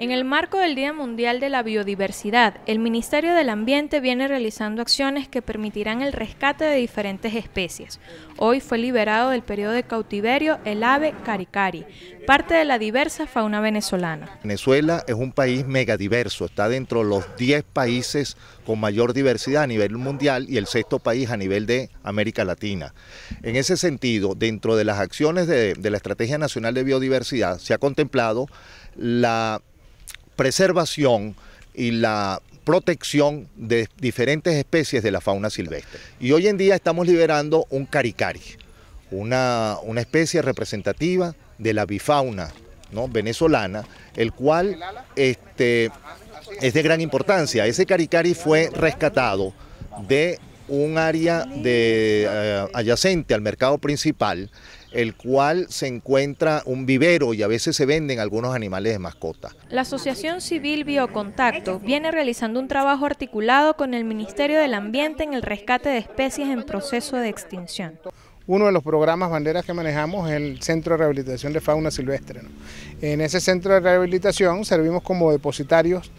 En el marco del Día Mundial de la Biodiversidad, el Ministerio del Ambiente viene realizando acciones que permitirán el rescate de diferentes especies. Hoy fue liberado del periodo de cautiverio el ave caricari, parte de la diversa fauna venezolana. Venezuela es un país megadiverso, está dentro de los 10 países con mayor diversidad a nivel mundial y el sexto país a nivel de América Latina. En ese sentido, dentro de las acciones de la Estrategia Nacional de Biodiversidad se ha contemplado la preservación y la protección de diferentes especies de la fauna silvestre. Y hoy en día estamos liberando un caricari, una, una especie representativa de la bifauna ¿no? venezolana, el cual este, es de gran importancia. Ese caricari fue rescatado de un área de, eh, adyacente al mercado principal el cual se encuentra un vivero y a veces se venden algunos animales de mascota. La Asociación Civil Biocontacto viene realizando un trabajo articulado con el Ministerio del Ambiente en el rescate de especies en proceso de extinción. Uno de los programas banderas que manejamos es el Centro de Rehabilitación de Fauna Silvestre. En ese centro de rehabilitación servimos como depositarios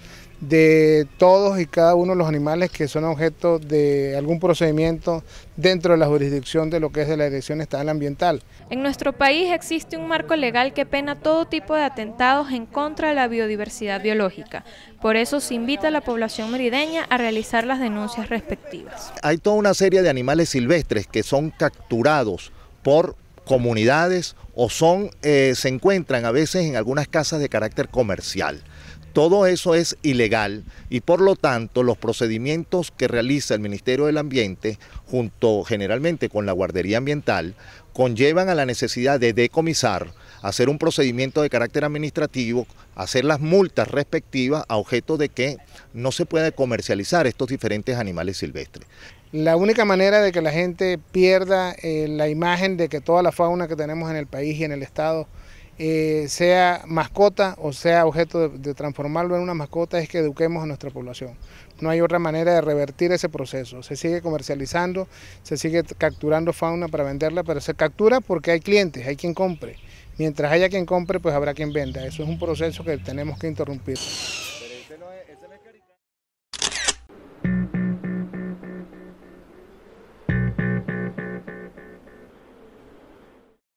de todos y cada uno de los animales que son objeto de algún procedimiento dentro de la jurisdicción de lo que es de la Dirección Estatal Ambiental. En nuestro país existe un marco legal que pena todo tipo de atentados en contra de la biodiversidad biológica. Por eso se invita a la población merideña a realizar las denuncias respectivas. Hay toda una serie de animales silvestres que son capturados por comunidades o son, eh, se encuentran a veces en algunas casas de carácter comercial. Todo eso es ilegal y por lo tanto los procedimientos que realiza el Ministerio del Ambiente, junto generalmente con la Guardería Ambiental, conllevan a la necesidad de decomisar, hacer un procedimiento de carácter administrativo, hacer las multas respectivas a objeto de que no se pueda comercializar estos diferentes animales silvestres. La única manera de que la gente pierda eh, la imagen de que toda la fauna que tenemos en el país y en el Estado eh, sea mascota o sea objeto de, transformarlo en una mascota, es que eduquemos a nuestra población. No hay otra manera de revertir ese proceso. Se sigue comercializando, se sigue capturando fauna para venderla, pero se captura porque hay clientes, hay quien compre. Mientras haya quien compre, pues habrá quien venda. Eso es un proceso que tenemos que interrumpir.